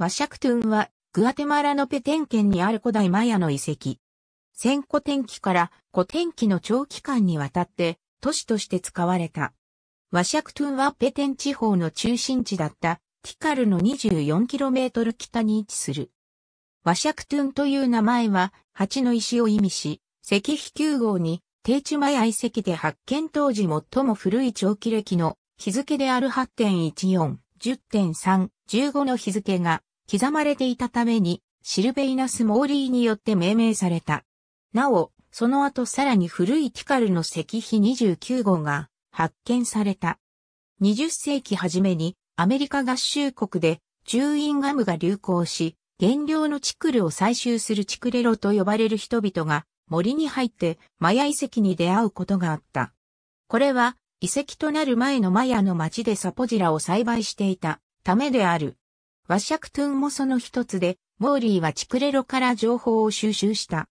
ワシャクトゥンは、グアテマラのペテン県にある古代マヤの遺跡。千古天気から古天気の長期間にわたって都市として使われた。ワシャクトゥンはペテン地方の中心地だったティカルの 24km 北に位置する。ワシャクトゥンという名前は蜂の石を意味し、石碑9号に低地マヤ遺跡で発見当時最も古い長期歴の日付である8.14、10.3、15の日付が刻まれていたために、シルベイナス・モーリーによって命名された。なお、その後さらに古いティカルの石碑29号が発見された。20世紀初めにアメリカ合衆国でチューインガムが流行し、原料のチクルを採集するチクレロと呼ばれる人々が森に入ってマヤ遺跡に出会うことがあった。これは遺跡となる前のマヤの町でサポジラを栽培していたためである。ワシャクトゥンもその一つで、モーリーはチクレロから情報を収集した。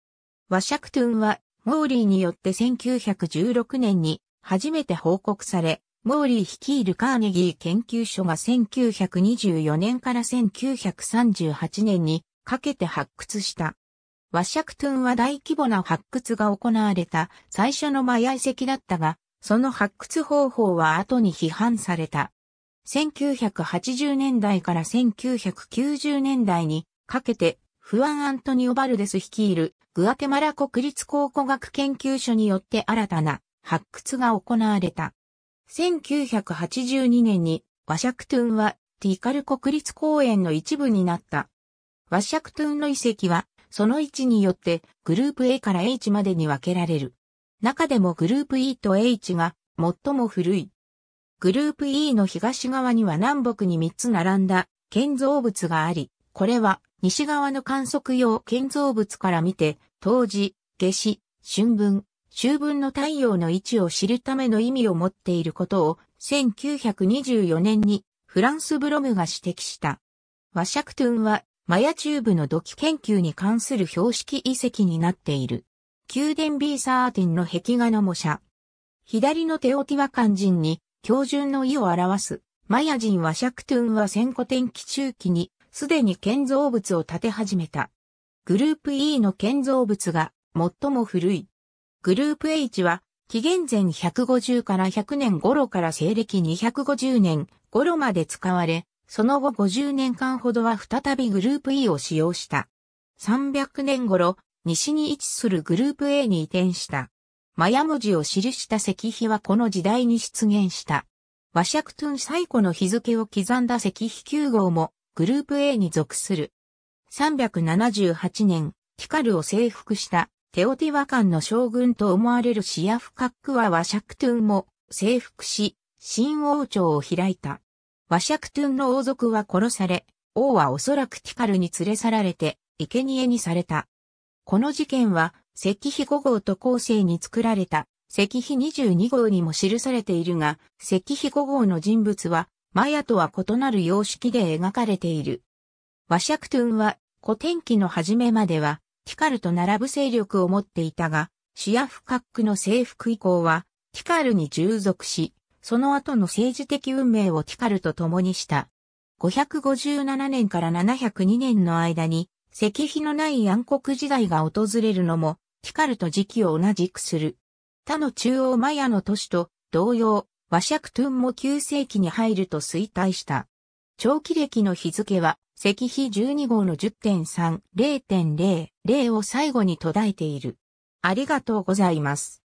ワシャクトゥンは、モーリーによって1916年に初めて報告され、モーリー率いるカーネギー研究所が1924年から1938年にかけて発掘した。ワシャクトゥンは大規模な発掘が行われた最初のマヤ遺跡だったが、その発掘方法は後に批判された。1980年代から1990年代にかけて、フアン・アントニオ・バルデス率いるグアテマラ国立考古学研究所によって新たな発掘が行われた。1982年にワシャクトゥンはティカル国立公園の一部になった。ワシャクトゥンの遺跡はその位置によってグループ A から H までに分けられる。中でもグループ E と H が最も古い。グループ E の東側には南北に3つ並んだ建造物があり、これは西側の観測用建造物から見て、当時、夏至、春分、秋分の太陽の位置を知るための意味を持っていることを1924年にフランスブロムが指摘した。ワシャクトゥンはマヤチューブの土器研究に関する標識遺跡になっている。宮殿 B サーティンの壁画の模写。左のテオティワ肝心に標準の意を表す。マヤ人はシャクトゥンは先古天気中期に、すでに建造物を建て始めた。グループ E の建造物が最も古い。グループ H は、紀元前150から100年頃から西暦250年頃まで使われ、その後50年間ほどは再びグループ E を使用した。300年頃、西に位置するグループ A に移転した。マヤ文字を記した石碑はこの時代に出現した。ワシャクトゥン最古の日付を刻んだ石碑9号もグループ A に属する。378年、ティカルを征服したテオティワカンの将軍と思われるシアフカックはワシャクトゥンも征服し、新王朝を開いた。ワシャクトゥンの王族は殺され、王はおそらくティカルに連れ去られて、生贄にされた。この事件は石碑5号と後世に作られた石碑22号にも記されているが、石碑5号の人物は、マヤとは異なる様式で描かれている。ワシャクトゥンは古典期の初めまでは、ティカルと並ぶ勢力を持っていたが、シアフカックの征服以降は、ティカルに従属し、その後の政治的運命をティカルと共にした。557年から702年の間に、石碑のない暗黒時代が訪れるのも、ティカルと時期を同じくする。他の中央マヤの都市と同様、ワシャクトゥンも9世紀に入ると衰退した。長期歴の日付は、石碑12号の10.3、0.0、0を最後に途絶えている。ありがとうございます。